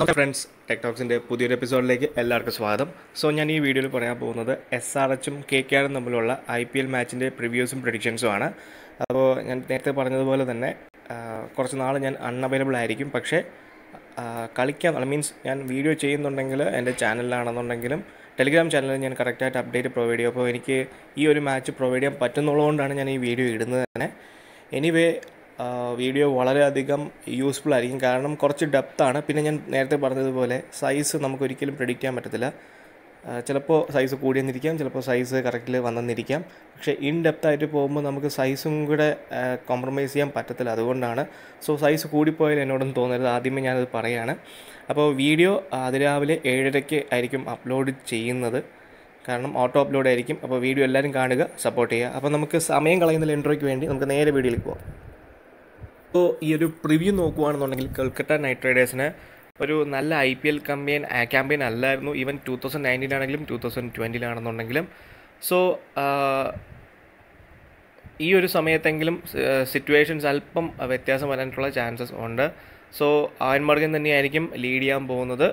നമസ്കാരം ഫ്രണ്ട്സ് ടെക്ടോക്സിൻ്റെ പുതിയൊരു എപ്പിസോഡിലേക്ക് എല്ലാവർക്കും സ്വാഗതം സോ ഞാൻ ഈ വീഡിയോയിൽ പറയാൻ പോകുന്നത് എസ് ആർ എച്ചും കെ കെ ആറും തമ്മിലുള്ള ഐ പി എൽ മാച്ചിൻ്റെ പ്രിവ്യൂസും പ്രഡിക്ഷൻസും ആണ് അപ്പോൾ ഞാൻ നേരത്തെ പറഞ്ഞതുപോലെ തന്നെ കുറച്ച് നാൾ ഞാൻ അൺഅവൈലബിൾ ആയിരിക്കും പക്ഷേ കളിക്കാൻ മീൻസ് ഞാൻ വീഡിയോ ചെയ്യുന്നുണ്ടെങ്കിൽ എൻ്റെ ചാനലിലാണെന്നുണ്ടെങ്കിലും ടെലിഗ്രാം ചാനലിൽ ഞാൻ കറക്റ്റായിട്ട് അപ്ഡേറ്റ് പ്രൊവൈഡ് ചെയ്യും അപ്പോൾ എനിക്ക് ഈ ഒരു മാച്ച് പ്രൊവൈഡ് ചെയ്യാൻ പറ്റുന്നുള്ളതുകൊണ്ടാണ് ഞാൻ ഈ വീഡിയോ ഇടുന്നത് തന്നെ എനിവേ വീഡിയോ വളരെയധികം യൂസ്ഫുൾ ആയിരിക്കും കാരണം കുറച്ച് ഡെപ്താണ് പിന്നെ ഞാൻ നേരത്തെ പറഞ്ഞതുപോലെ സൈസ് നമുക്കൊരിക്കലും പ്രെഡിക്റ്റ് ചെയ്യാൻ പറ്റത്തില്ല ചിലപ്പോൾ സൈസ് കൂടിയെന്നിരിക്കാം ചിലപ്പോൾ സൈസ് കറക്റ്റിൽ വന്നെന്നിരിക്കാം പക്ഷേ ഇൻ ഡെപ്ത് ആയിട്ട് പോകുമ്പോൾ നമുക്ക് സൈസും കൂടെ കോംപ്രമൈസ് ചെയ്യാൻ പറ്റത്തില്ല അതുകൊണ്ടാണ് സോ സൈസ് കൂടിപ്പോയാൽ എന്നോടൊന്നും തോന്നരുത് ആദ്യമേ ഞാനത് പറയുകയാണ് അപ്പോൾ വീഡിയോ അതിരാവിലെ ഏഴരയ്ക്ക് ആയിരിക്കും അപ്ലോഡ് ചെയ്യുന്നത് കാരണം ഓട്ടോ അപ്ലോഡ് ആയിരിക്കും അപ്പോൾ വീഡിയോ എല്ലാവരും കാണുക സപ്പോർട്ട് ചെയ്യുക അപ്പോൾ നമുക്ക് സമയം കളയുന്നില്ല ഇൻട്രോയ്ക്ക് വേണ്ടി നമുക്ക് നേരെ വീഡിയോയിലേക്ക് പോകാം ഇപ്പോൾ ഈ ഒരു പ്രിവ്യൂ നോക്കുകയാണെന്നുണ്ടെങ്കിൽ കൊൽക്കത്ത നൈറ്റ് റൈഡേഴ്സിന് ഒരു നല്ല I P L campaign campaign അല്ലായിരുന്നു ഈവൻ ടു തൗസൻഡ് നയൻറ്റീനാണെങ്കിലും ടു തൗസൻഡ് ട്വൻറ്റിയിലാണെന്നുണ്ടെങ്കിലും സോ ഈ ഒരു സമയത്തെങ്കിലും സിറ്റുവേഷൻസ് അല്പം വ്യത്യാസം വരാനുള്ള ചാൻസസ് ഉണ്ട് സോ ആയൻ തന്നെയായിരിക്കും ലീഡ് ചെയ്യാൻ പോകുന്നത്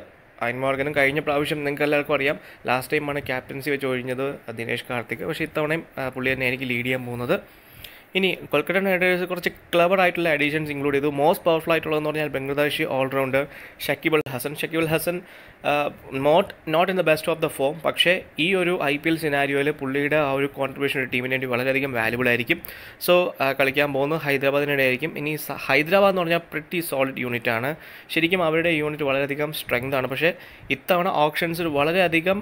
ആയൻ കഴിഞ്ഞ പ്രാവശ്യം നിങ്ങൾക്ക് എല്ലാവർക്കും അറിയാം ലാസ്റ്റ് ടൈമാണ് ക്യാപ്റ്റൻസി വെച്ച് ഒഴിഞ്ഞത് ദിനേഷ് കാർത്തിക് പക്ഷേ ഇത്തവണയും പുള്ളി തന്നെയായിരിക്കും ലീഡ് ചെയ്യാൻ പോകുന്നത് ഇനി കൊൽക്കത്ത നൈറ്റ് റൈഡേഴ്സ് കുറച്ച് ക്ലബർ ആയിട്ടുള്ള അഡീഷൻസ് ഇൻക്ലൂഡ് ചെയ്തു മോസ്റ്റ് പവർഫുൾ ആയിട്ടുള്ളതെന്ന് പറഞ്ഞാൽ Bangladeshi allrounder Shakibul Hasan Shakibul Hasan not not in the best of the form പക്ഷേ ഈ ഒരു ഐ പി എൽ സിനാരിയോയിൽ പുള്ളിയുടെ ആ ഒരു കോൺട്രിബ്യൂഷൻ ഒരു ടീമിന് വേണ്ടി വളരെയധികം വാല്യുബിൾ ആയിരിക്കും സോ കളിക്കാൻ പോകുന്നത് ഹൈദരാബാദിനിടെ ആയിരിക്കും ഇനി ഹൈദരാബാദ് എന്ന് പറഞ്ഞാൽ പ്രിറ്റി സോളിഡ് യൂണിറ്റ് ആണ് ശരിക്കും അവരുടെ യൂണിറ്റ് വളരെയധികം സ്ട്രെങ്ത് ആണ് പക്ഷേ ഇത്തവണ ഓപ്ഷൻസിൽ വളരെയധികം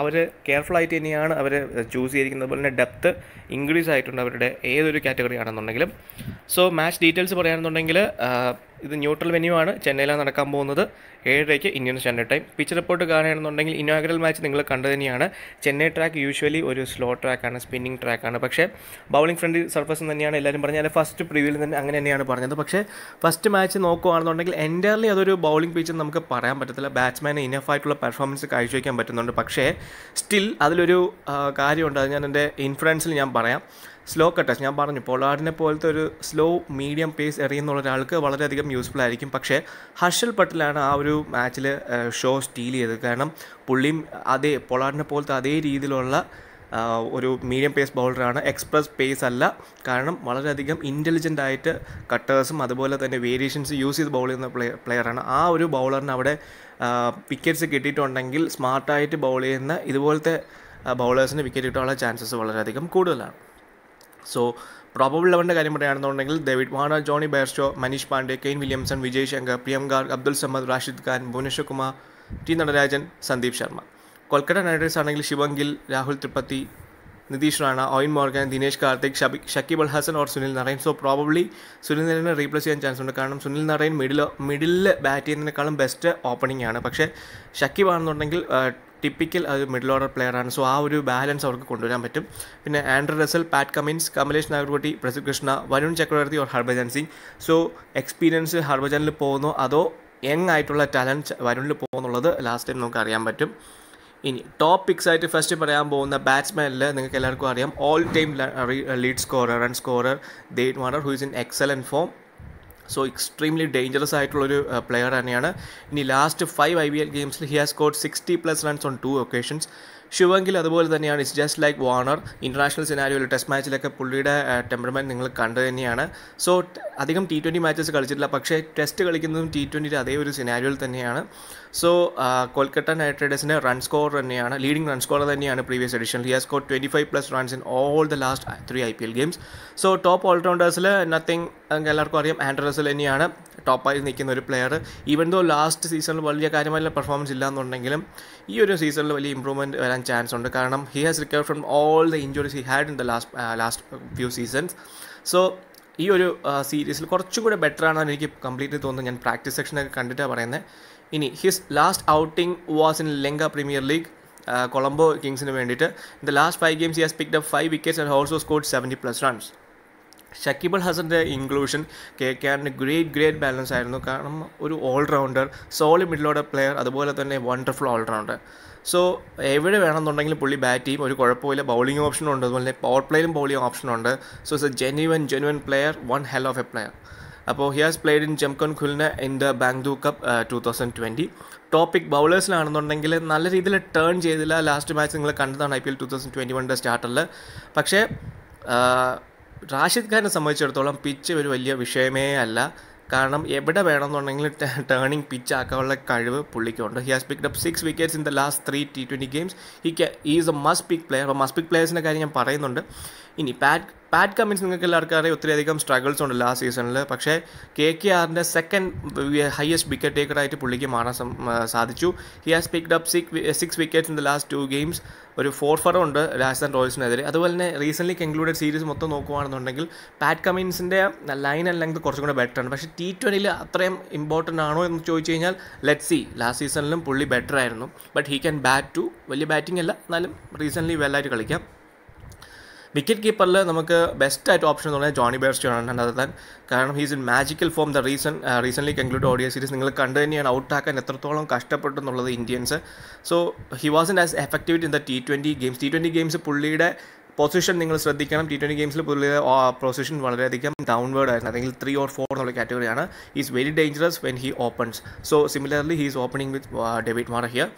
അവർ കെയർഫുള്ളായിട്ട് തന്നെയാണ് അവർ ചൂസ് ചെയ്തിരിക്കുന്നത് അതുപോലെ തന്നെ ഡെപ്ത്ത് ഇൻക്രീസ് ആയിട്ടുണ്ട് അവരുടെ ഏതൊരു കാറ്റഗറി ആണെന്നുണ്ടെങ്കിലും സോ മാച്ച് ഡീറ്റെയിൽസ് പറയുകയാണെന്നുണ്ടെങ്കിൽ ഇത് ന്യൂട്രൽ വെന്യൂ ആണ് ചെന്നൈയിലാണ് നടക്കാൻ പോകുന്നത് ഏഴരയ്ക്ക് Indian standard time pitch report കാണുകയാണെന്നുണ്ടെങ്കിൽ ഇനോഗ്രൽ മാച്ച് നിങ്ങൾ കണ്ടു തന്നെയാണ് ചെന്നൈ ട്രാക്ക് യൂഷ്വലി ഒരു സ്ലോ ട്രാക്കാണ് സ്പിന്നിങ് ട്രാക്കാണ് പക്ഷേ ബൗളിംഗ് ഫ്രണ്ട് സർഫസ് തന്നെയാണ് എല്ലാവരും പറഞ്ഞത് ഫസ്റ്റ് പ്രിവ്യൂവിൽ തന്നെ അങ്ങനെ തന്നെയാണ് പറഞ്ഞത് പക്ഷേ ഫസ്റ്റ് മാച്ച് നോക്കുകയാണെന്നുണ്ടെങ്കിൽ എൻ്റയർലി അതൊരു ബൗളിംഗ് പിച്ച് നമുക്ക് പറയാൻ പറ്റത്തില്ല ഇനഫ് ആയിട്ടുള്ള പെർഫോമൻസ് കാഴ്ചവെക്കാൻ പറ്റുന്നുണ്ട് പക്ഷേ സ്റ്റിൽ അതിലൊരു കാര്യമുണ്ട് അത് ഞാൻ എൻ്റെ ഇൻഫ്ലുവൻസിൽ ഞാൻ പറയാം സ്ലോ കട്ടേഴ്സ് ഞാൻ പറഞ്ഞു പൊളാർഡിനെ പോലത്തെ ഒരു സ്ലോ മീഡിയം പേസ് എറിയുന്നുള്ള ഒരാൾക്ക് വളരെയധികം യൂസ്ഫുൾ ആയിരിക്കും പക്ഷേ ഹർഷൽ പട്ടിലാണ് ആ ഒരു മാച്ചിൽ ഷോ സ്റ്റീൽ ചെയ്തത് കാരണം പുള്ളിയും അതേ പൊളാർഡിനെ പോലത്തെ അതേ രീതിയിലുള്ള ഒരു മീഡിയം പേസ് ബൗളറാണ് എക്സ്പ്രസ് പേസ് അല്ല കാരണം വളരെയധികം ഇൻ്റലിജൻ്റ് ആയിട്ട് കട്ടേഴ്സും അതുപോലെ തന്നെ വേരിയേഷൻസ് യൂസ് ചെയ്ത് ബൗൾ ചെയ്യുന്ന പ്ലെയർ പ്ലെയറാണ് ആ ഒരു ബൗളറിന് അവിടെ വിക്കറ്റ്സ് കിട്ടിയിട്ടുണ്ടെങ്കിൽ സ്മാർട്ടായിട്ട് ബൗൾ ചെയ്യുന്ന ഇതുപോലത്തെ ബൗളേഴ്സിന് വിക്കറ്റ് കിട്ടാനുള്ള ചാൻസസ് വളരെയധികം കൂടുതലാണ് സോ പ്രോബബിൾ ലെവലിൻ്റെ കാര്യം പറയുകയാണെന്നുണ്ടെങ്കിൽ ഡേവിഡ് വാണ Johnny Bairstow Manish Pandey Kane Williamson Vijay Shankar Priyam Garg Abdul Samad Rashid Khan Bhuvneshwar Kumar T Natarajan Sandeep Sharma Kolkata Knight Riders ആണെങ്കിൽ ശിവം ഗിൽ രാഹുൽ ത്രിപ്പത്തി നിതീഷ് റാണ ഓയിൻ മോർഗൻ ദിനേഷ് കാർത്തിക് ഷബി Shakib al Hasan or Sunil Narine so probably Sunil നാരായണെ റീപ്ലേസ് ചെയ്യാൻ ചാൻസ് ഉണ്ട് കാരണം സുനിൽ നറൈൻ മിഡിൽ മിഡിലിൽ ബാറ്റ് ചെയ്യുന്നതിനേക്കാളും ബെസ്റ്റ് ഓപ്പണിംഗ് ആണ് പക്ഷേ ഷക്കിബ് ആണെന്നുണ്ടെങ്കിൽ ടിപ്പിക്കൽ അത് മിഡിൽ ഓർഡർ പ്ലെയറാണ് സോ ആ ഒരു ബാലൻസ് അവർക്ക് കൊണ്ടുവരാൻ പറ്റും പിന്നെ Andre Russell Pat Cummins Kamlesh Nagarkoti Prasidh Krishna Varun Chakravarthy or Harbhajan Singh so experience ഹർഭജനിൽ പോകുന്നോ അതോ യങ് ആയിട്ടുള്ള ടാലൻറ്റ് വരുണിൽ പോകുന്നുള്ളത് ലാസ്റ്റ് ടൈം നമുക്ക് അറിയാൻ പറ്റും ഇനി ടോപ്പ് പിക്സ് ആയിട്ട് ഫസ്റ്റ് പറയാൻ പോകുന്ന ബാറ്റ്സ്മാനിൽ നിങ്ങൾക്ക് എല്ലാവർക്കും അറിയാം all time lead scorer run scorer that Warner who is in excellent form so extremely dangerous ആയിട്ടുള്ളൊരു പ്ലെയർ തന്നെയാണ് ഇനി last five I P L ഗെയിംസിൽ he has scored sixty plus runs on two occasions ശിവങ്കിൽ അതുപോലെ തന്നെയാണ് it's just like Warner international സിനാരിയോയിൽ test മാച്ചിലൊക്കെ പുള്ളിയുടെ ടെമ്പർമെൻറ്റ് നിങ്ങൾ കണ്ടു തന്നെയാണ് സോ അധികം ടി ട്വൻറ്റി മാച്ചസ് കളിച്ചിട്ടില്ല പക്ഷേ ടെസ്റ്റ് കളിക്കുന്നതും ടി ട്വൻറ്റിയുടെ അതേ ഒരു സിനാരിയോയിൽ തന്നെയാണ് സോ കൊൽക്കത്ത നൈറ്റ് റൈഡേഴ്സിൻ്റെ റൺ സ്കോർ തന്നെയാണ് ലീഡിംഗ് റൺ സ്കോർ തന്നെയാണ് previous edition he has score twenty five plus runs in all the last three I P L games so top ഓൾറൗണ്ടേഴ്സിൽ നത്തിങ് എല്ലാവർക്കും അറിയാം ആൻഡ്രസൽ തന്നെയാണ് ടോപ്പായി നിൽക്കുന്ന ഒരു പ്ലെയർ ഈവൻ ദോ ലാസ്റ്റ് സീസണിൽ വലിയ കാര്യമായിട്ടുള്ള പെർഫോമൻസ് ഇല്ലാന്നുണ്ടെങ്കിലും ഈ ഒരു സീസണിൽ വലിയ ഇമ്പ്രൂവ്മെൻറ്റ് വരാൻ ചാൻസ് ഉണ്ട് കാരണം he has recover from all the injuries he had in the last last few seasons so ഈ ഒരു സീരീസിൽ uh, കുറച്ചും കൂടെ ബെറ്റർ ആണെന്ന് എനിക്ക് കംപ്ലീറ്റ്ലി തോന്നുന്നത് ഞാൻ പ്രാക്ടീസ് സെക്ഷനൊക്കെ കണ്ടിട്ടാണ് പറയുന്നത് ഇനി his last outing was in Lanka premier league Colombo കിങ്സിന് വേണ്ടിയിട്ട് in the last five games he has picked five wickets and also scored seventy plus runs Shakibul ഹസൻ്റെ ഇൻക്ലൂഷൻ കെ കെ ആറിൻ്റെ ഗ്രേറ്റ് ഗ്രേറ്റ് ബാലൻസ് ആയിരുന്നു കാരണം ഒരു allrounder solely middle order player അതുപോലെ തന്നെ wonderful allrounder so എവിടെ വേണമെന്നുണ്ടെങ്കിലും പുള്ളി ബാറ്റ് ചെയ്യും ഒരു കുഴപ്പമില്ല ബൗളിംഗ് ഓപ്ഷനുണ്ട് അതുപോലെ തന്നെ പവർ പ്ലേയിലും ബൗളിംഗ് ഓപ്ഷനുണ്ട് so it's a genuine genuine player one hell of a player അപ്പോൾ he has played in Gemcon Khulna in the Bangabandhu cup two thousand twenty top pick ബൗളേഴ്സിലാണെന്നുണ്ടെങ്കിൽ നല്ല രീതിയിൽ ടേൺ ചെയ്തില്ല ലാസ്റ്റ് മാച്ച് നിങ്ങൾ കണ്ടതാണ് I P L two thousand twenty വണ്ണിൻ്റെ സ്റ്റാർട്ടറിൽ പക്ഷേ റാഷിദ് ഖാനെ സംബന്ധിച്ചിടത്തോളം പിച്ച് ഒരു വലിയ വിഷയമേ അല്ല കാരണം എവിടെ വേണമെന്നുണ്ടെങ്കിൽ ടേണിംഗ് പിച്ച് ആക്കാനുള്ള കഴിവ് പുള്ളിക്കുണ്ട് he has pick up six wickets in the last three T twenty games he is a must pick player അപ്പോൾ മസ്റ്റ് പിക്ക് പ്ലെയേഴ്സിൻ്റെ കാര്യം ഞാൻ പറയുന്നുണ്ട് ഇനി പാറ്റ് പാറ്റ് കമ്മിൻസ് നിങ്ങൾക്ക് എല്ലാവർക്കും അറിയാം അധികം സ്ട്രഗിൾസ് ഉണ്ട് ലാസ്റ്റ് സീസണിൽ പക്ഷേ കെ കെ ആറിൻ്റെ സെക്കൻഡ് ഹയസ്റ്റ് വിക്കറ്റ് ടേക്കറായിട്ട് പുള്ളിക്ക് മാറാൻ സാധിച്ചു he has picked up six six wickets in the last two games ഒരു ഫോർ ഫർ ഉണ്ട് രാജസ്ഥാൻ റോയൽസിനെതിരെ അതുപോലെ തന്നെ റീസെൻ്റ്ലി കൺക്ലൂഡഡ് സീരീസ് മൊത്തം നോക്കുകയാണെന്നുണ്ടെങ്കിൽ പാറ്റ് കമ്മിൻസിൻ്റെ ലൈൻ ആൻഡ് ലെങ്ത് കുറച്ചും കൂടെ ആണ് പക്ഷേ ടി ട്വൻറ്റിയിൽ അത്രയും ഇമ്പോർട്ടൻ്റ് ആണോ എന്ന് ചോദിച്ചു കഴിഞ്ഞാൽ ലെറ്റ് സി ലാസ്റ്റ് സീസണിലും പുള്ളി ബെറ്റർ ആയിരുന്നു but he can bat too വലിയ ബാറ്റിംഗ് അല്ല എന്നാലും റീസെൻ്റ്ലി വെല്ലായിട്ട് കളിക്കാം വിക്കറ്റ് കീപ്പറിൽ നമുക്ക് ബെസ്റ്റായിട്ട് ഓപ്ഷൻ എന്ന് പറഞ്ഞാൽ ജോണി ബേർസ്റ്റോ ആണ് കണ്ടെത്താൻ കാരണം he's in magical form the reason recently conclude ODI series നിങ്ങൾ കണ്ടു തന്നെയാണ് ഔട്ടാക്കാൻ എത്രത്തോളം കഷ്ടപ്പെട്ടു എന്നുള്ളത് Indians so he was in as effective in the T twenty games T twenty games പുള്ളിയുടെ പൊസിഷൻ നിങ്ങൾ ശ്രദ്ധിക്കണം ടി ട്വൻറ്റി ഗെയിംസിൽ പുതിയ പൊസിഷൻ വളരെയധികം ഡൗൺവേർഡ് ആയിരുന്നു അല്ലെങ്കിൽ ത്രീ ഓർ ഫോർ എന്നുള്ള കാറ്റഗറിയാണ് is very dangerous when he opens so similarly he is opening with David Warner here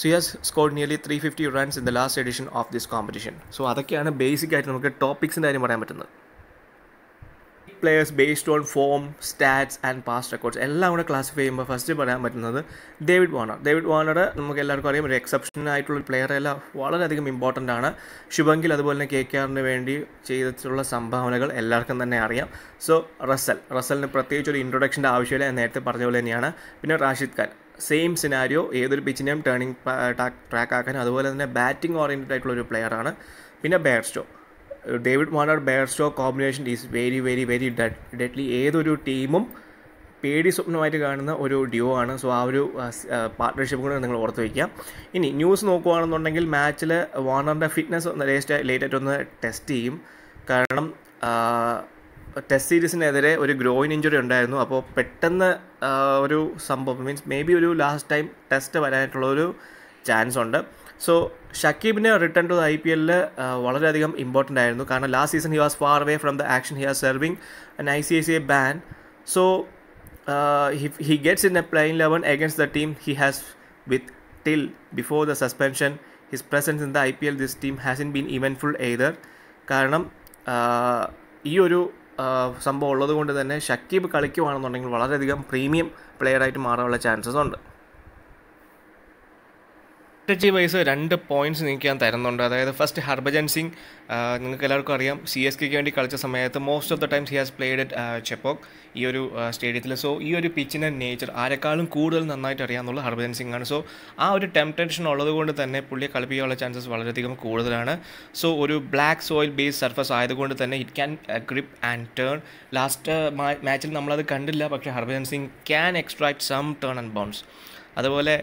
so he has scored nearly three fifty runs in the last edition of this competition so അതൊക്കെയാണ് basic ആയിട്ട് നമുക്ക് ടോപ്പിക്സിൻ്റെ കാര്യം പറയാൻ പറ്റുന്നത് players based on form stats and past records എല്ലാം കൂടെ classify ചെയ്യുമ്പോൾ ഫസ്റ്റ് പറയാൻ പറ്റുന്നത് ഡേവിഡ് വാണർ ഡേവിഡ് വാണർ നമുക്ക് എല്ലാവർക്കും അറിയാം ഒരു എക്സെപ്ഷൻ ആയിട്ടുള്ള പ്ലെയർ എല്ലാം വളരെയധികം ഇമ്പോർട്ടൻ്റ് ആണ് ശുഭങ്കിൽ അതുപോലെ തന്നെ കെ കെ ആറിന് വേണ്ടി ചെയ്തിട്ടുള്ള സംഭാവനകൾ എല്ലാവർക്കും തന്നെ അറിയാം സോ റസൽ റസലിന് പ്രത്യേകിച്ച് ഒരു ഇൻട്രൊഡക്ഷൻ്റെ ആവശ്യമില്ല നേരത്തെ പറഞ്ഞ പോലെ തന്നെയാണ് പിന്നെ റാഷിദ് ഖാൻ സെയിം സിനാരിയോ ഏതൊരു പിച്ചിനെയും ടേണിംഗ് ട്രാക്ക് ആക്കാൻ അതുപോലെ തന്നെ ബാറ്റിംഗ് ഓറിയൻറ്റഡ് ആയിട്ടുള്ള ഒരു പ്ലെയറാണ് പിന്നെ Bairstow David Warner Bairstow combination is very very very deadly ഏതൊരു ടീമും പേടി സ്വപ്നമായിട്ട് കാണുന്ന ഒരു ഡ്യൂ ആണ് സോ ആ ഒരു പാർട്ട്ണർഷിപ്പ് കൂടെ നിങ്ങൾ ഓർത്ത് വയ്ക്കുക ഇനി ന്യൂസ് നോക്കുകയാണെന്നുണ്ടെങ്കിൽ മാച്ചിൽ വാർണറിൻ്റെ ഫിറ്റ്നസ് ഒന്ന് ലേറ്റ് ലേറ്റായിട്ട് ഒന്ന് ടെസ്റ്റ് ചെയ്യും കാരണം ടെസ്റ്റ് സീരീസിനെതിരെ ഒരു ഗ്രോയിൻ ഇഞ്ചുറി ഉണ്ടായിരുന്നു അപ്പോൾ പെട്ടെന്ന് ഒരു സംഭവം മീൻസ് മേ ബി ഒരു ലാസ്റ്റ് ടൈം ടെസ്റ്റ് വരാനായിട്ടുള്ളൊരു ഒരു ചാൻസ് ഉണ്ട് സോ ഷക്കീബിന് റിട്ടേൺ ടു ഐ പി എല്ലിൽ വളരെയധികം ഇമ്പോർട്ടൻ്റ് ആയിരുന്നു കാരണം last season he was far away from the action he are serving an I C I C A ban so he gets in a playing eleven against the team he has with till before the suspension his presence in the I P L this team has in been eventful either കാരണം ഈ ഒരു സംഭവം ഉള്ളത് കൊണ്ട് തന്നെ ഷക്കീബ് കളിക്കുവാണെന്നുണ്ടെങ്കിൽ വളരെയധികം premium പ്ലെയറായിട്ട് മാറാനുള്ള chances ഉണ്ട് സ്ട്രാറ്റജി വൈസ് രണ്ട് പോയിന്റ്സ് നിങ്ങൾക്ക് ഞാൻ തരുന്നുണ്ട് അതായത് ഫസ്റ്റ് ഹർഭജൻ സിംഗ് നിങ്ങൾക്ക് എല്ലാവർക്കും അറിയാം സി എസ് കെക്ക് വേണ്ടി കളിച്ച സമയത്ത് most of the times he has played at Chepauk ഈ ഒരു സ്റ്റേഡിയത്തിൽ സോ ഈ ഒരു പിച്ചിൻ്റെ നേച്ചർ ആരെക്കാളും കൂടുതൽ നന്നായിട്ട് അറിയാമെന്നുള്ള ഹർഭജൻ സിംഗ് ആണ് സോ ആ ഒരു ടെംപ്റ്റേഷൻ ഉള്ളതുകൊണ്ട് തന്നെ പുള്ളിയെ കളിപ്പിക്കാനുള്ള ചാൻസസ് വളരെയധികം കൂടുതലാണ് സോ ഒരു ബ്ലാക്ക് സോയിൽ ബേസ് സർഫസ് ആയതുകൊണ്ട് തന്നെ it can grip and turn last മാച്ചിൽ നമ്മളത് കണ്ടില്ല പക്ഷേ Harbhajan Singh can extract some turn and bounce അതുപോലെ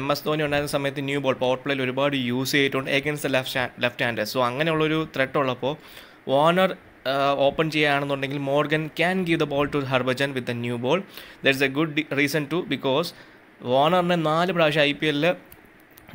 എം എസ് ധോണി ഉണ്ടായിരുന്ന സമയത്ത് ന്യൂ ബോൾ പവർ പ്ലേയിൽ ഒരുപാട് യൂസ് ചെയ്തിട്ടുണ്ട് against left left hand so അങ്ങനെയുള്ളൊരു ത്രെട്ട് ഉള്ളപ്പോൾ വാർണർ ഓപ്പൺ ചെയ്യുകയാണെന്നുണ്ടെങ്കിൽ Morgan can give the ball to Harbhajan with a new ball that's a good reason to because വാർണറിനെ നാല് പ്രാവശ്യം ഐ പി എല്ലിൽ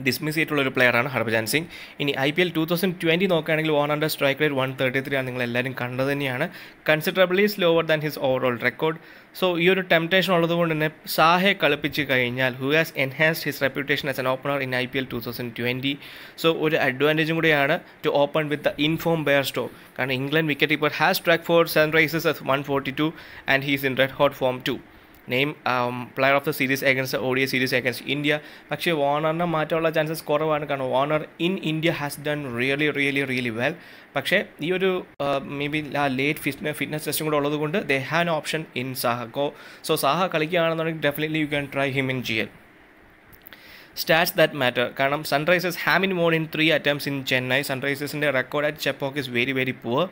ഡിസ്മിസ് ചെയ്തിട്ടുള്ള ഒരു പ്ലെയറാണ് ഹർഭജാൻ സിംഗ് ഇനി I P L two thousand twenty നോക്കുകയാണെങ്കിൽ one hundred strike rate one thirty three ആണ് നിങ്ങൾ എല്ലാവരും കണ്ടത് തന്നെയാണ് considerably slower than his overall record so ഈ ഒരു ടെംപ്ടേഷൻ ഉള്ളതുകൊണ്ട് തന്നെ സാഹയെ കളിപ്പിച്ച് കഴിഞ്ഞാൽ who has enhanced his reputation as an opener in I P L two thousand twenty so ഒരു അഡ്വാൻറ്റേജും കൂടിയാണ് to open with the inform Bairstow കാരണം England wicket keeper has track four Sunrisers as one forty two and he's in red hot form to name player of the series against O D series against India പക്ഷേ വാണറിനെ മാറ്റാനുള്ള chances കുറവാണ് കാരണം Warner in India has done really really really well പക്ഷേ ഈ ഒരു maybe ആ late fit fitness ടെസ്റ്റും കൂടെ ഉള്ളതുകൊണ്ട് they have option in Saha കോ സോ സാഹ കളിക്കുകയാണെന്നുണ്ടെങ്കിൽ definitely you can try him in G L stats that matter കാരണം Sunrisers have won in three attempts in Chennai സൺറൈസേഴ്സിൻ്റെ record at Chepauk is very very poor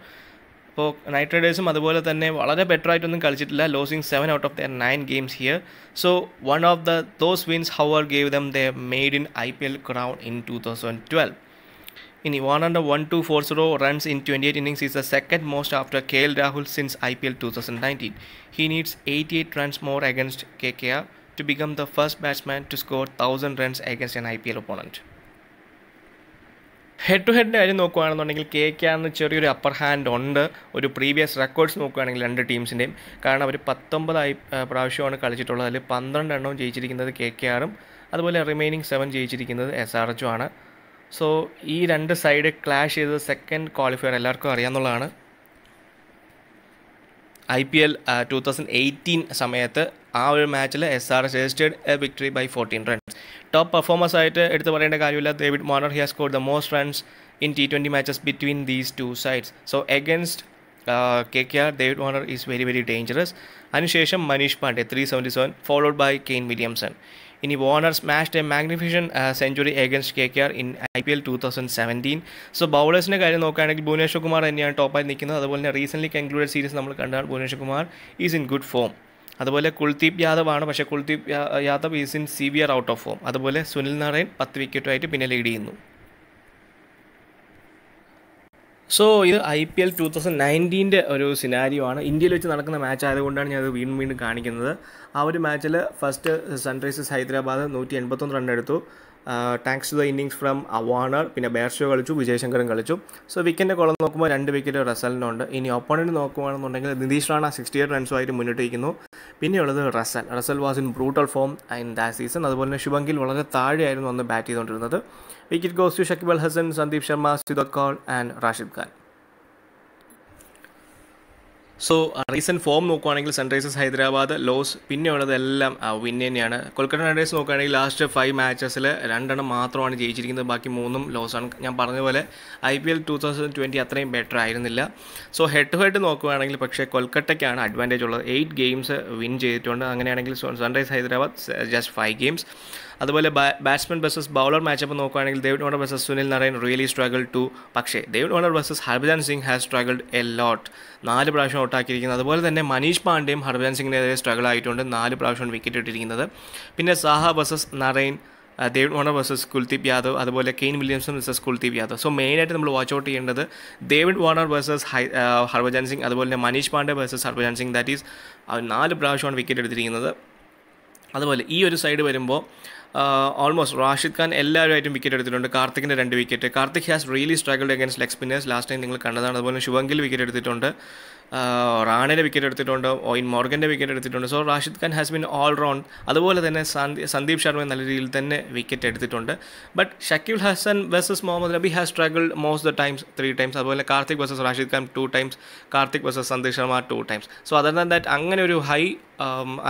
അപ്പോൾ Knight റൈഡേഴ്സും അതുപോലെ തന്നെ വളരെ ബെറ്റർ ആയിട്ടൊന്നും കളിച്ചിട്ടില്ല losing seven out of their nine games here so one of the those wins how are gave them the made in I P L crown in two thousand twelve ഇനി one hundred one two four zero runs in twenty eight innings is the second most after K L Rahul since I P L two thousand nineteen he needs eighty eight runs more against K K R to become the first batsman to score thousand runs against an I P L opponent head to ഹെഡിൻ്റെ കാര്യം നോക്കുകയാണെന്നുണ്ടെങ്കിൽ K K ആറിന് ചെറിയൊരു upper hand ഉണ്ട് ഒരു previous records നോക്കുകയാണെങ്കിൽ രണ്ട് ടീംസിൻ്റെയും കാരണം അവർ പത്തൊമ്പതായി പ്രാവശ്യമാണ് കളിച്ചിട്ടുള്ളത് അതിൽ പന്ത്രണ്ട് എണ്ണവും ജയിച്ചിരിക്കുന്നത് കെ കെ ആറും അതുപോലെ റിമൈനിങ് സെവൻ ജയിച്ചിരിക്കുന്നത് എസ് ആർ എച്ചും ആണ് സോ ഈ രണ്ട് സൈഡ് ക്ലാഷ് ചെയ്തത് സെക്കൻഡ് ക്വാളിഫയർ എല്ലാവർക്കും അറിയാമെന്നുള്ളതാണ് I P L two thousand eighteen സമയത്ത് ആ ഒരു മാച്ചിൽ S R S registered a victory by fourteen runs top performance ആയിട്ട് എടുത്ത് പറയേണ്ട കാര്യമില്ല David Warner he has score the most runs in T twenty matches between these two sides so against K K R David Warner is very very dangerous അതിനുശേഷം Manish Pandey three seventy seven followed by Kane Williamson ഇനി Warner smashed a magnificent century against K K R in I P L two thousand seventeen so ബൗളേഴ്സിൻ്റെ കാര്യം നോക്കുകയാണെങ്കിൽ ഭുവനേശ്വർ കുമാർ തന്നെയാണ് ടോപ്പായി നിൽക്കുന്നത് അതുപോലെ തന്നെ recently concluded series നമ്മൾ കണ്ടാൽ Bhuvneshwar Kumar is in good form അതുപോലെ കുൽദീപ് യാദവാണ് പക്ഷേ Kuldeep Yadav is in severe out of form അതുപോലെ സുനിൽ നാരായൺ പത്ത് വിക്കറ്റുമായിട്ട് പിന്നെ ലീഡ് ചെയ്യുന്നു സോ ഇത് I P L two thousand നയൻറ്റീൻ്റെ ഒരു സിനാരിയോ ആണ് ഇന്ത്യയിൽ വെച്ച് നടക്കുന്ന മാച്ച് ആയതുകൊണ്ടാണ് ഞാൻ അത് വീണ്ടും വീണ്ടും കാണിക്കുന്നത് ആ ഒരു മാച്ചിൽ ഫസ്റ്റ് സൺറൈസേഴ്സ് ഹൈദരാബാദ് നൂറ്റി എൺപത്തൊന്ന് റൺ എടുത്തു thanks to the innings from Warner പിന്നെ ബാർഷോ കളിച്ചു വിജയശങ്കറും കളിച്ചു സോ വിക്കറ്റിൻ്റെ കുളം നോക്കുമ്പോൾ രണ്ട് വിക്കറ്റ് റസലിനുണ്ട് ഇനി ഒപ്പോണൻറ്റ് നോക്കുകയാണെന്നുണ്ടെങ്കിൽ നിതീഷ് റാണ സിക്സ്റ്റി എയ്റ്റ് റൺസുമായിട്ട് മുന്നോട്ട് നിൽക്കുന്നു പിന്നെയുള്ളത് Russell Russell was in brutal form in ദാ സീസൺ അതുപോലെ തന്നെ ശുഭങ്കിൽ വളരെ താഴെയായിരുന്നു അന്ന് ബാറ്റ് ചെയ്തുകൊണ്ടിരുന്നത് wicket goes to ഷക്കിബ് al Hasan Sandeep Sharma Sido call and Rashid Khan so recent form നോക്കുവാണെങ്കിൽ സൺറൈസേഴ്സ് ഹൈദരാബാദ് ലോസ് പിന്നെ ഉള്ളത് എല്ലാം വിൻ തന്നെയാണ് കൊൽക്കത്ത റൈഡേഴ്സ് നോക്കുകയാണെങ്കിൽ ലാസ്റ്റ് ഫൈവ് മാച്ചസിൽ രണ്ടെണ്ണം മാത്രമാണ് ജയിച്ചിരിക്കുന്നത് ബാക്കി മൂന്നും ലോസാണ് ഞാൻ പറഞ്ഞ പോലെ I P L two thousand twenty അത്രയും ബെറ്റർ ആയിരുന്നില്ല സോ ഹെഡ് ടു ഹെഡ് നോക്കുകയാണെങ്കിൽ പക്ഷേ കൊൽക്കത്തയ്ക്കാണ് അഡ്വാൻറ്റേജ് ഉള്ളത് എയ്റ്റ് ഗെയിംസ് വിൻ ചെയ്തിട്ടുണ്ട് അങ്ങനെയാണെങ്കിൽ sunrise Hyderabad just five games അതുപോലെ ബാറ്റ്സ്മാൻ ബസസ് ബൗളർ മാച്ചപ്പ് നോക്കുകയാണെങ്കിൽ David Warner versus Sunil Narine really struggle to പക്ഷേ David Warner versus Harbhajan Singh has struggled a lot നാല് പ്രാവശ്യം ഔട്ടാക്കിയിരിക്കുന്നത് അതുപോലെ തന്നെ മനീഷ് പാണ്ഡെയും ഹർഭജൻ സിംഗിനെതിരെ സ്ട്രഗിൾ ആയിട്ടുണ്ട് നാല് പ്രാവശ്യം വിക്കറ്റ് ഇട്ടിരിക്കുന്നത് പിന്നെ Saha versus നറൈൻ David Warner versus Kuldeep Yadav അതുപോലെ Kane Williamson versus Kuldeep Yadav so മെയിനായിട്ട് നമ്മൾ വാച്ച് ഔട്ട് ചെയ്യേണ്ടത് David Warner versus Harbhajan Singh അതുപോലെ Manish Pandey versus Harbhajan Singh that is നാല് പ്രാവശ്യമാണ് വിക്കറ്റ് എടുത്തിരിക്കുന്നത് അതുപോലെ ഈ ഒരു സൈഡ് വരുമ്പോൾ ഓൾമോസ്റ്റ് റാഷിദ് ഖാൻ എല്ലാവരുമായിട്ടും വിക്കറ്റ് എടുത്തിട്ടുണ്ട് കാർത്തിക്കിൻ്റെ രണ്ട് wicket Karthik has really struggled against leg spinners last time നിങ്ങൾ കണ്ടതാണ് അതുപോലെ ശുഭങ്കിൽ വിക്കറ്റ് എടുത്തിട്ടുണ്ട് റാണയുടെ വിക്കറ്റ് എടുത്തിട്ടുണ്ട് ഓയിൻ മോർഗൻ്റെ വിക്കറ്റ് എടുത്തിട്ടുണ്ട് so Rashid Khan has been all round അതുപോലെ തന്നെ സന്ദീപ് ശർമ്മ നല്ല രീതിയിൽ തന്നെ വിക്കറ്റ് എടുത്തിട്ടുണ്ട് ബട്ട് ഷക്കീൽ ഹസൻ വേഴ്സസ് മുഹമ്മദ് നബി has struggled most the times three times അതുപോലെ Karthik versus Rashid Khan two times Karthik versus Sandeep Sharma two times so other than that അങ്ങനെ ഒരു ഹൈ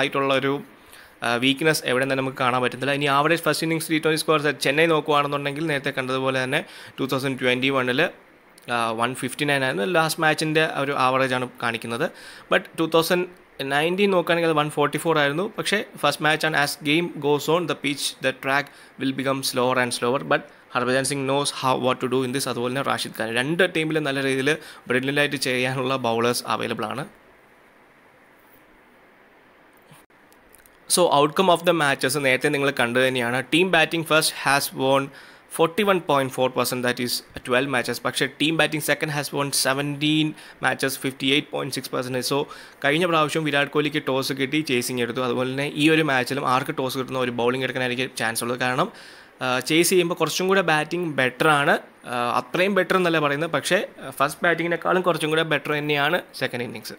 ആയിട്ടുള്ള ഒരു വീക്ക്നെസ് എവിടെ തന്നെ നമുക്ക് കാണാൻ പറ്റത്തില്ല ഇനി average first innings three twenty score Chennai നോക്കുകയാണെന്നുണ്ടെങ്കിൽ നേരത്തെ കണ്ടതുപോലെ തന്നെ ടു തൗസൻഡ് ട്വൻറ്റി വണ്ണിൽ വൺ ഫിഫ്റ്റി നയൻ ആയിരുന്നു ലാസ്റ്റ് മാച്ചിൻ്റെ ഒരു ആവറേജാണ് കാണിക്കുന്നത് ബട്ട് ടു തൗസൻഡ് നയൻറ്റീൻ നോക്കുകയാണെങ്കിൽ അത് വൺ ഫോർട്ടി ഫോർ ആയിരുന്നു പക്ഷേ first match and as game goes on the pitch the track will become slower and slower but Harbhajan Singh knows how what to do in this അതുപോലെ തന്നെ റാഷിദ് ഖാൻ രണ്ട് ടീമിലും നല്ല രീതിയിൽ ബ്രില്യൻ്റായിട്ട് ചെയ്യാനുള്ള ബൗളേഴ്സ് അവൈലബിൾ ആണ് so outcome of the matches നേരത്തെ നിങ്ങൾ കണ്ടു തന്നെയാണ് team batting first has won forty one point four percent that is twelve matches പക്ഷേ team batting second has won seventeen matches fifty eight point six percentage so കഴിഞ്ഞ പ്രാവശ്യം വിരാട് കോഹ്ലിക്ക് toss കിട്ടി chasing എടുത്തു അതുപോലെ തന്നെ ഈ ഒരു മാച്ചിലും ആർക്ക് ടോസ് കിട്ടുന്ന ഒരു ബൗളിംഗ് എടുക്കാനായിരിക്കും ചാൻസ് ഉള്ളത് കാരണം ചേസ് ചെയ്യുമ്പോൾ കുറച്ചും കൂടെ ബാറ്റിംഗ് ബെറ്ററാണ് അത്രയും ബെറ്റർ എന്നല്ല പറയുന്നത് പക്ഷേ ഫസ്റ്റ് ബാറ്റിങ്ങിനേക്കാളും കുറച്ചും കൂടെ ബെറ്റർ തന്നെയാണ് സെക്കൻഡ് ഇന്നിങ്സ്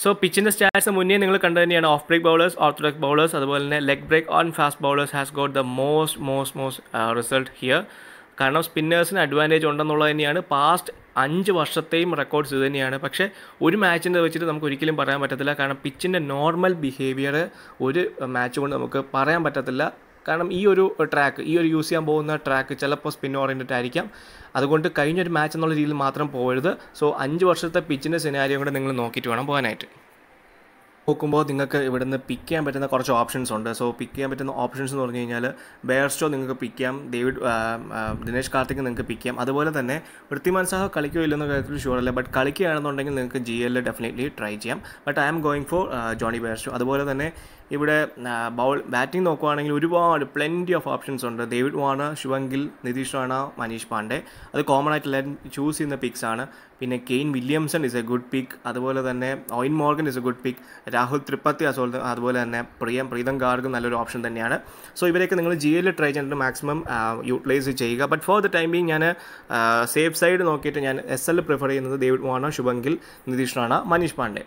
സോ പിച്ചിൻ്റെ സ്റ്റാറ്റ്സ് മുന്നേ നിങ്ങൾ കണ്ടു തന്നെയാണ് off break bowlers orthodox bowlers അതുപോലെ തന്നെ leg break on fast bowlers has got the most most most result here കാരണം സ്പിന്നേഴ്സിന് അഡ്വാൻറ്റേജ് ഉണ്ടെന്നുള്ളത് തന്നെയാണ് പാസ്റ്റ് അഞ്ച് വർഷത്തെയും റെക്കോർഡ്സ് ഇത് തന്നെയാണ് പക്ഷേ ഒരു മാച്ചിൻ്റെ വെച്ചിട്ട് നമുക്ക് ഒരിക്കലും പറയാൻ പറ്റത്തില്ല കാരണം പിച്ചിൻ്റെ നോർമൽ ബിഹേവിയർ ഒരു മാച്ച് കൊണ്ട് നമുക്ക് പറയാൻ പറ്റത്തില്ല കാരണം ഈ ഒരു ട്രാക്ക് ഈ ഒരു യൂസ് ചെയ്യാൻ പോകുന്ന ട്രാക്ക് ചിലപ്പോൾ സ്പിൻ ഓറിയൻറ്റഡ് ആയിരിക്കാം അതുകൊണ്ട് കഴിഞ്ഞൊരു മാച്ച് എന്നുള്ള രീതിയിൽ മാത്രം പോകരുത് സോ അഞ്ച് വർഷത്തെ പിച്ചിൻ്റെ സിനാരിയോ കൂടെ നിങ്ങൾ നോക്കിയിട്ട് വേണം പോകാനായിട്ട് നോക്കുമ്പോൾ നിങ്ങൾക്ക് ഇവിടുന്ന് പിക്ക് ചെയ്യാൻ പറ്റുന്ന കുറച്ച് ഓപ്ഷൻസ് ഉണ്ട് സോ പിക്ക് ചെയ്യാൻ പറ്റുന്ന ഓപ്ഷൻസ് എന്ന് പറഞ്ഞു കഴിഞ്ഞാൽ ബെയർസ്റ്റോ നിങ്ങൾക്ക് പിക്ക് ചെയ്യാം ഡേവിഡ് ദിനേഷ് കാർത്തിക് നിങ്ങൾക്ക് പിക്ക് ചെയ്യാം അതുപോലെ തന്നെ വൃത്തിമാൻ സാഹോ കളിക്കുകയോ ഇല്ലെന്ന കാര്യത്തിൽ ഷുവർ അല്ല ബട്ട് കളിക്കുകയാണെന്നുണ്ടെങ്കിൽ നിങ്ങൾക്ക് ജി എല്ലിൽ ഡെഫിനറ്റ്ലി ട്രൈ ചെയ്യാം but I am going for Jonny Bairstow അതുപോലെ തന്നെ ഇവിടെ ബൗൾ ബാറ്റിംഗ് നോക്കുവാണെങ്കിൽ ഒരുപാട് പ്ലെൻറ്റി ഓഫ് ഓപ്ഷൻസ് ഉണ്ട് ഡേവിഡ് വാണ ശുഭംഗിൽ നിതീഷ് റാണ മനീഷ് പാണ്ഡെ അത് കോമൺ ആയിട്ട് എല്ലാവരും ചൂസ് ചെയ്യുന്ന പിക്സ് ആണ് പിന്നെ Kane Williamson is a good പിക്ക് അതുപോലെ തന്നെ ഓയിൻ മോർഗൻ ഇസ് എ ഗുഡ് പിക്ക് രാഹുൽ ത്രിപ്പത്തി അതുപോലെ അതുപോലെ തന്നെ പ്രിയം പ്രീതം ഗാർഗ് നല്ലൊരു ഓപ്ഷൻ തന്നെയാണ് സോ ഇവരെയൊക്കെ നിങ്ങൾ ജി എല്ലിൽ ട്രൈ ചെയ്തിട്ട് മാക്സിമം യൂട്ടിലൈസ് ചെയ്യുക ബട്ട് ഫോർ ദ ബീങ് ഞാൻ സേഫ് സൈഡ് നോക്കിയിട്ട് ഞാൻ എസ് എൽ പ്രിഫർ ചെയ്യുന്നത് ഡേവിഡ് വാണ ശുഭംഗിൽ നിതീഷ് റാണ മനീഷ് പാണ്ഡെ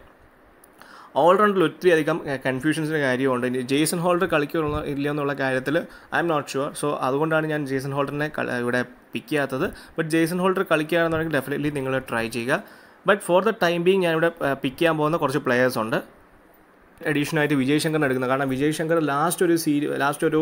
ഓൾറൗണ്ടിൽ ഒത്തിരി അധികം കൺഫ്യൂഷൻസിൻ്റെ കാര്യമുണ്ട് ഇനി ജേസൺ ഹോൾഡർ കളിക്കുള്ള ഇല്ല എന്നുള്ള കാര്യത്തിൽ I'm not sure so അതുകൊണ്ടാണ് ഞാൻ ജേസൺ ഹോൾഡറിനെ ഇവിടെ പിക്ക് ചെയ്യാത്തത് ബട്ട് ജേസൺ ഹോൾഡർ കളിക്കുകയാണെന്നുണ്ടെങ്കിൽ ഡെഫിനറ്റ്ലി നിങ്ങൾ ട്രൈ ചെയ്യുക but for the time being ഞാനിവിടെ പിക്ക് ചെയ്യാൻ പോകുന്ന കുറച്ച് പ്ലെയേഴ്സ് ഉണ്ട് എഡീഷനായിട്ട് വിജയ് ശങ്കറിനെ എടുക്കുന്നത് കാരണം വിജയ് ശങ്കർ ലാസ്റ്റ് ഒരു സീ ലാസ്റ്റ് ഒരു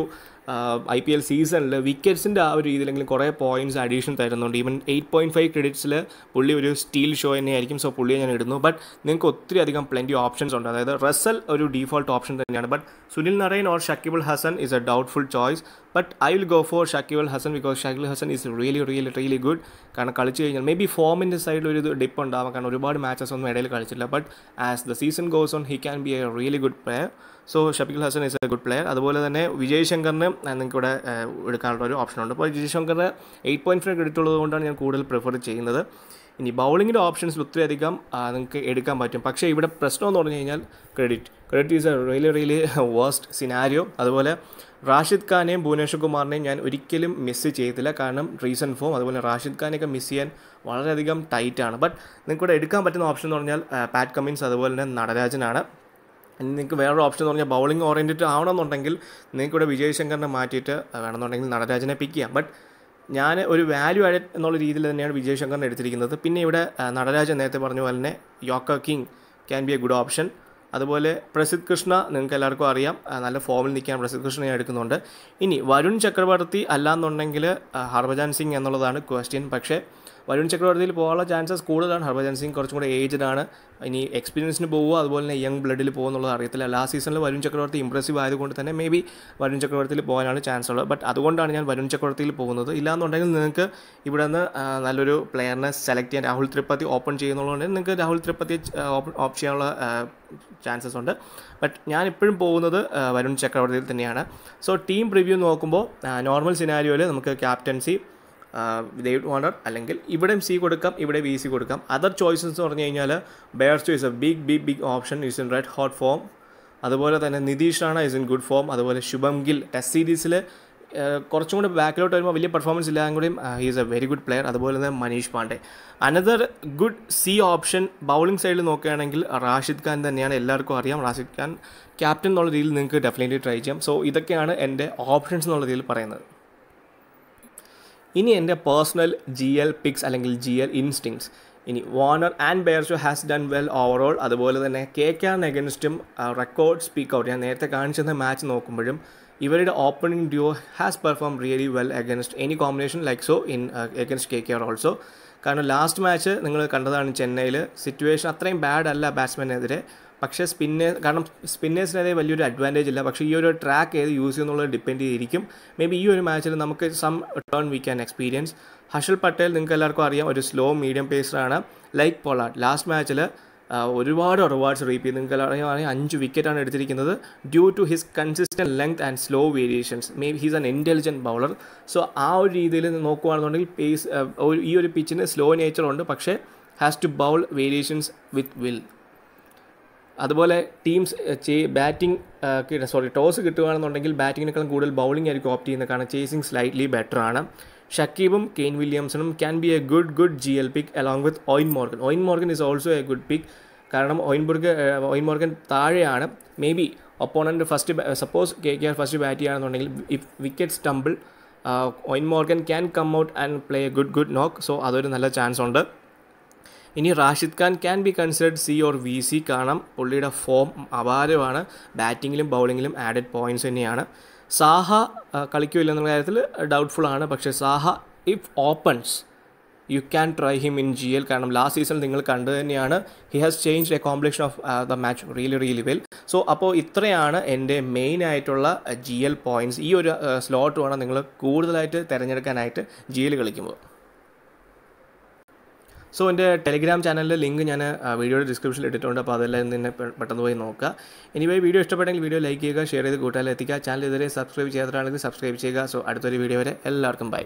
ഐ പി എൽ സീസണിൽ വിക്കറ്റ്സിൻ്റെ ആ ഒരു രീതിയിലെങ്കിലും കുറേ പോയിന്റ്സ് അഡീഷൻ തരുന്നുണ്ട് ഈവൻ എയ്റ്റ് പോയിൻറ്റ് ഫൈവ് ക്രെഡിറ്റ്സിൽ പുള്ളി ഒരു സ്റ്റീൽ ഷോ തന്നെയായിരിക്കും സോ പുള്ളിയെ ഞാൻ ഇടുന്നു ബട്ട് നിങ്ങൾക്ക് ഒത്തിരി അധികം പ്ലെൻറ്റി ഓപ്ഷൻസ് ഉണ്ട് അതായത് റസൽ ഒരു ഡീഫോൾട്ട് ഓപ്ഷൻ തന്നെയാണ് but Sunil Narine or Shakibul Hasan is a doubtful choice but I will go for Shakibul Hasan because Shakib Hasan is really really really good കാരണം കളിച്ച് കഴിഞ്ഞാൽ മേ ബി ഫോമിൻ്റെ സൈഡിൽ ഒരു ഡിപ്പ് ഉണ്ടാവാം കാരണം ഒരുപാട് മാച്ചസ് ഒന്നും ഇടയിൽ കളിച്ചില്ല but as the season goes on he can be a really good player so Shakibul Hasan is a good player അതുപോലെ തന്നെ വിജയ് ശങ്കറിന് നിങ്ങൾക്ക് ഇവിടെ എടുക്കാനുള്ള ഒരു ഓപ്ഷനുണ്ട് അപ്പോൾ വിജയ് ശങ്കറിന് എയ്റ്റ് പോയിന്റ് ഫൈവ് ക്രെഡിറ്റ് ഉള്ളതുകൊണ്ടാണ് ഞാൻ കൂടുതൽ പ്രിഫർ ചെയ്യുന്നത് ഇനി ബൗളിങ്ങിൻ്റെ ഓപ്ഷൻസിൽ ഒത്തിരി അധികം നിങ്ങൾക്ക് എടുക്കാൻ പറ്റും പക്ഷേ ഇവിടെ പ്രശ്നം എന്ന് പറഞ്ഞു കഴിഞ്ഞാൽ credit credit is a really really waste scenario അതുപോലെ റാഷിദ് ഖാനെയും ഭുവനേശ്വർ കുമാറിനെയും ഞാൻ ഒരിക്കലും മിസ് ചെയ്തില്ല കാരണം റീസൺ ഫോം അതുപോലെ റാഷിദ് ഖാനെയൊക്കെ മിസ് ചെയ്യാൻ വളരെയധികം ടൈറ്റാണ് ബട്ട് നിങ്ങൾക്കിവിടെ എടുക്കാൻ പറ്റുന്ന ഓപ്ഷൻ എന്ന് പറഞ്ഞാൽ പാറ്റ് കമ്മിൻസ് അതുപോലെ തന്നെ നടരാജനാണ് നിങ്ങൾക്ക് വേറൊരു ഓപ്ഷൻ എന്ന് പറഞ്ഞാൽ ബൗളിംഗ് ഓറിയൻറ്റഡ് ആവണമെന്നുണ്ടെങ്കിൽ നിങ്ങൾക്കിവിടെ വിജയശങ്കറിനെ മാറ്റിയിട്ട് വേണമെന്നുണ്ടെങ്കിൽ നടരാജനെ പിക്ക് ചെയ്യാം ബട്ട് ഞാൻ ഒരു വാല്യൂ ആഡ് എന്നുള്ള രീതിയിൽ തന്നെയാണ് വിജയ് ശങ്കറിനെ എടുത്തിരിക്കുന്നത് പിന്നെ ഇവിടെ നടരാജൻ നേരത്തെ പറഞ്ഞ പോലെ തന്നെ യോക്ക king can be a good option അതുപോലെ പ്രസിദ്ധ് കൃഷ്ണ നിങ്ങൾക്ക് എല്ലാവർക്കും അറിയാം നല്ല ഫോമിൽ നിൽക്കാൻ പ്രസിദ്ധ് കൃഷ്ണയെ എടുക്കുന്നുണ്ട് ഇനി വരുൺ ചക്രവർത്തി എന്നുണ്ടെങ്കിൽ ഹർഭജാൻ സിംഗ് എന്നുള്ളതാണ് ക്വസ്റ്റ്യൻ പക്ഷേ വരുൺ ചക്രവർത്തിയിൽ പോകാനുള്ള ചാൻസസ് കൂടുതലാണ് ഹർഭജൻ സിംഗ് കുറച്ചും കൂടെ ഏജ്ഡ് ആണ് ഇനി എക്സ്പീരിയൻസിന് പോവുക അതുപോലെ തന്നെ യങ് ബ്ലഡിൽ പോകുന്നുള്ളത് അറിയത്തില്ല ലാസ്റ്റ് സീസണിൽ വരുൺ ചക്രവർത്തി ഇംപ്രസീവ് ആയതുകൊണ്ട് തന്നെ മേ ബി വരുൺ ചക്രവർത്തിയിൽ പോകാനാണ് ചാൻസ് ഉള്ളത് ബട്ട് അതുകൊണ്ടാണ് ഞാൻ വരുൺ ചക്രവർത്തിയിൽ പോകുന്നത് ഇല്ലാന്നുണ്ടെങ്കിൽ നിങ്ങൾക്ക് ഇവിടെ നിന്ന് നല്ലൊരു പ്ലെയറിനെ സെലക്ട് ചെയ്യാൻ രാഹുൽ ത്രിപ്പത്തി ഓപ്പൺ ചെയ്യുന്നുള്ളതുകൊണ്ട് നിങ്ങൾക്ക് രാഹുൽ ത്രിപ്പത്തി ഓപ്പ് ചെയ്യാനുള്ള ചാൻസസ് ഉണ്ട് ബട്ട് ഞാൻ ഇപ്പോഴും പോകുന്നത് വരുൺ ചക്രവർത്തിയിൽ തന്നെയാണ് സോ ടീം പ്രിവ്യൂ നോക്കുമ്പോൾ നോർമൽ സിനാരിയോയിൽ നമുക്ക് ക്യാപ്റ്റൻസി ഡേവിഡ് വാണ്ടർ അല്ലെങ്കിൽ ഇവിടെയും സി കൊടുക്കാം ഇവിടെ ബി സി കൊടുക്കാം അതർ ചോയ്സസ് എന്ന് പറഞ്ഞു കഴിഞ്ഞാൽ Bairstow choice a big big big option is in red hot form അതുപോലെ തന്നെ Nitish Rana is in good form അതുപോലെ ശുഭം ഗിൽ ടെസ്റ്റ് സീരീസിൽ കുറച്ചും കൂടി ബാക്കിലോട്ട് വരുമ്പോൾ വലിയ പെർഫോമൻസ് ഇല്ലാതെ കൂടിയും he's a very good player അതുപോലെ തന്നെ Manish Pandey another good C option bowling സൈഡിൽ നോക്കുകയാണെങ്കിൽ റാഷിദ് ഖാൻ തന്നെയാണ് എല്ലാവർക്കും അറിയാം റാഷിദ് ഖാൻ ക്യാപ്റ്റൻ എന്നുള്ള രീതിയിൽ നിങ്ങൾക്ക് ഡെഫിനറ്റ്ലി ട്രൈ ചെയ്യാം സോ ഇതൊക്കെയാണ് എൻ്റെ ഓപ്ഷൻസ് എന്നുള്ള രീതിയിൽ പറയുന്നത് ഇനി എൻ്റെ പേഴ്സണൽ ജി എൽ പിക്സ് അല്ലെങ്കിൽ ജി എൽ ഇൻസ്റ്റിങ്സ് ഇനി Warner and Bairstow has done well overall അതുപോലെ തന്നെ കെ കെ ആറിന് റെക്കോർഡ് സ്പീക്ക് ഔട്ട് ഞാൻ നേരത്തെ കാണിച്ചിരുന്ന മാച്ച് നോക്കുമ്പോഴും ഇവരുടെ opening duo has perform really well against any combination like so in against K K R also കാരണം ലാസ്റ്റ് മാച്ച് നിങ്ങൾ കണ്ടതാണ് ചെന്നൈയിൽ സിറ്റുവേഷൻ അത്രയും ബാഡ് അല്ല ബാറ്റ്സ്മാനെതിരെ പക്ഷേ സ്പിന്നേ കാരണം സ്പിന്നേഴ്സിന് അതേ വലിയൊരു അഡ്വാൻറ്റേജ് ഇല്ല പക്ഷേ ഈ ഒരു ട്രാക്ക് ഏത് യൂസ് ചെയ്യുന്നുള്ളത് ഡിപ്പെൻഡ് ചെയ്തിരിക്കും മേ ബി ഈ ഒരു മാച്ചിൽ നമുക്ക് some turn we can experience Harshal Patel നിങ്ങൾക്ക് എല്ലാവർക്കും അറിയാം ഒരു സ്ലോ മീഡിയം പേസറാണ് ലൈക്ക് പോളാർഡ് ലാസ്റ്റ് മാച്ചിൽ ഒരുപാട് റിവാർഡ്സ് റീപ്പ് ചെയ്ത് നിങ്ങൾക്ക് അറിയാം അഞ്ച് വിക്കറ്റാണ് എടുത്തിരിക്കുന്നത് due to his consistent length and slow variations may be he's an intelligent bowler so ആ ഒരു രീതിയിൽ നോക്കുകയാണെന്നുണ്ടെങ്കിൽ പേസ് ഈ ഒരു പിച്ചിന് സ്ലോ നേച്ചറുണ്ട് പക്ഷേ has to bowl variations with will അതുപോലെ ടീംസ് ബാറ്റിംഗ് സോറി ടോസ് കിട്ടുകയാണെന്നുണ്ടെങ്കിൽ ബാറ്റിങ്ങിനേക്കാളും കൂടുതൽ ബൗളിംഗ് ആയിരിക്കും ഓപ്റ്റ് ചെയ്യുന്നത് കാരണം ചേസിംഗ് സ്ലൈറ്റ്ലി ബെറ്റർ ആണ് ഷക്കീബും കെയിൻ വില്യംസണും can be a good good G L pick along with Eoin Morgan Eoin Morgan is also a good pick കാരണം ഓയിൻബുർഗ് ഓയിൻ മോർഗൻ താഴെയാണ് may be opponent first suppose K K R first bat ചെയ്യുകയാണെന്നുണ്ടെങ്കിൽ if wicket stumble Eoin Morgan can come out and play a good good knock so അതൊരു നല്ല chance ഉണ്ട് ഇനി Rashid Khan can be considered C or V C കാരണം പുള്ളിയുടെ form അപാരമാണ് ബാറ്റിങ്ങിലും ബൗളിങ്ങിലും added points തന്നെയാണ് സാഹ കളിക്കില്ല എന്നുള്ള കാര്യത്തിൽ ഡൗട്ട്ഫുൾ ആണ് പക്ഷേ സാഹ if opens U can try him in G L കാരണം ലാസ്റ്റ് സീസൺ നിങ്ങൾ കണ്ടു തന്നെയാണ് he has change A complexion of the match really really well so അപ്പോൾ ഇത്രയാണ് എൻ്റെ മെയിൻ ആയിട്ടുള്ള ജി എൽ പോയിൻറ്റ്സ് ഈ ഒരു സ്ലോട്ട് വേണം നിങ്ങൾ കൂടുതലായിട്ട് തിരഞ്ഞെടുക്കാനായിട്ട് ജി എൽ കളിക്കുമ്പോൾ സോ എൻ്റെ ടെലിഗ്രാം ചാനലിൻ്റെ ലിങ്ക് ഞാൻ വീഡിയോയുടെ ഡിസ്ക്രിപ്ഷനിൽ ഇട്ടിട്ടുണ്ട് അപ്പോൾ അതെല്ലാം നിന്നെ പെട്ടെന്ന് പോയി നോക്കുക എനിവേ വീഡിയോ ഇഷ്ടപ്പെട്ടെങ്കിൽ വീഡിയോ ലൈക്ക് ചെയ്യുക ഷെയർ ചെയ്ത് കൂട്ടാലെത്തിക്കുക ചാനൽ ഇതുവരെ സബ്സ്ക്രൈബ് ചെയ്യാത്തതാണെങ്കിൽ സബ്സ്ക്രൈബ് ചെയ്യുക സോ അടുത്തൊരു വീഡിയോ വരെ എല്ലാവർക്കും ബൈ